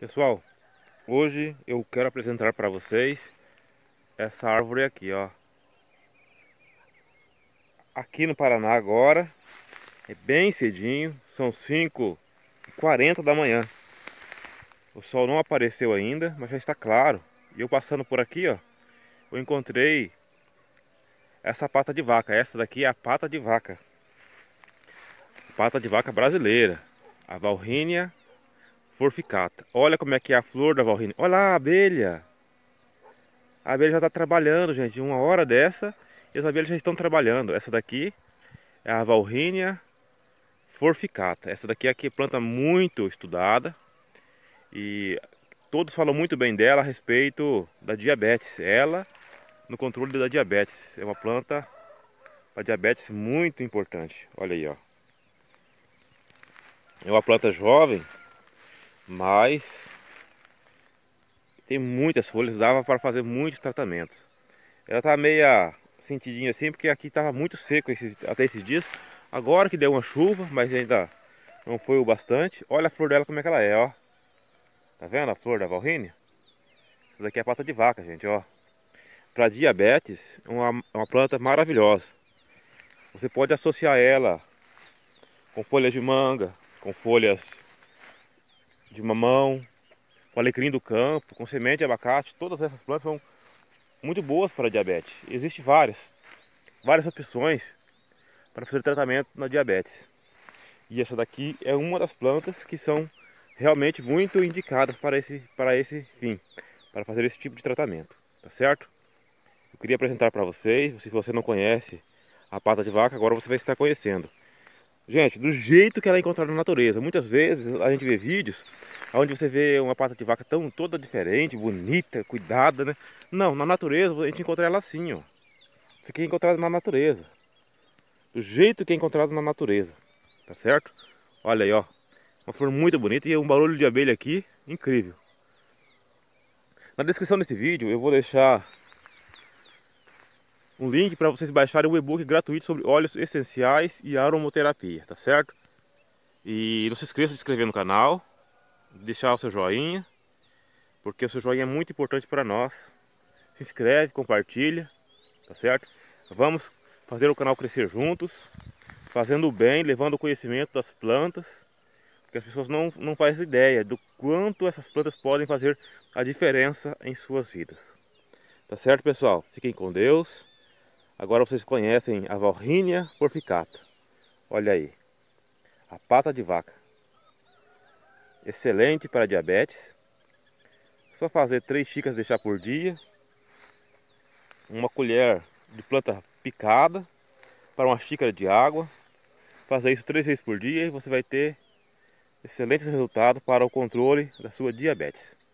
Pessoal, hoje eu quero apresentar para vocês essa árvore aqui, ó. Aqui no Paraná agora, é bem cedinho, são 5h40 da manhã. O sol não apareceu ainda, mas já está claro. E eu passando por aqui, ó, eu encontrei essa pata de vaca. Essa daqui é a pata de vaca. Pata de vaca brasileira, a Valrínia forficata. Olha como é que é a flor da Valrina. Olha lá a abelha. A abelha já está trabalhando, gente. Uma hora dessa e as abelhas já estão trabalhando. Essa daqui é a Valrínia forficata. Essa daqui é planta muito estudada e todos falam muito bem dela a respeito da diabetes. Ela no controle da diabetes. É uma planta para diabetes muito importante. Olha aí, ó. É uma planta jovem mas tem muitas folhas, dava para fazer muitos tratamentos. Ela tá meia sentidinha assim, porque aqui estava muito seco esses, até esses dias. Agora que deu uma chuva, mas ainda não foi o bastante. Olha a flor dela como é que ela é, ó. Tá vendo a flor da Valrine? Essa daqui é a pata de vaca, gente, ó. Para diabetes, é uma, é uma planta maravilhosa. Você pode associar ela com folhas de manga, com folhas de mamão, com alecrim do campo, com semente de abacate. Todas essas plantas são muito boas para diabetes. Existem várias, várias opções para fazer tratamento na diabetes. E essa daqui é uma das plantas que são realmente muito indicadas para esse, para esse fim, para fazer esse tipo de tratamento, tá certo? Eu queria apresentar para vocês, se você não conhece a pata de vaca, agora você vai estar conhecendo. Gente, do jeito que ela é encontrada na natureza. Muitas vezes a gente vê vídeos onde você vê uma pata de vaca tão toda diferente, bonita, cuidada, né? Não, na natureza a gente encontra ela assim, ó. Isso aqui é encontrado na natureza. Do jeito que é encontrado na natureza. Tá certo? Olha aí, ó. Uma flor muito bonita e um barulho de abelha aqui incrível. Na descrição desse vídeo eu vou deixar um link para vocês baixarem o e-book gratuito sobre óleos essenciais e aromoterapia, tá certo? E não se esqueça de se inscrever no canal, deixar o seu joinha, porque o seu joinha é muito importante para nós. Se inscreve, compartilha, tá certo? Vamos fazer o canal crescer juntos, fazendo o bem, levando o conhecimento das plantas, porque as pessoas não, não fazem ideia do quanto essas plantas podem fazer a diferença em suas vidas. Tá certo, pessoal? Fiquem com Deus. Agora vocês conhecem a Valrínia porficata. Olha aí, a pata de vaca. Excelente para diabetes. Só fazer três xícaras de chá por dia. Uma colher de planta picada para uma xícara de água. Fazer isso três vezes por dia e você vai ter excelentes resultados para o controle da sua diabetes.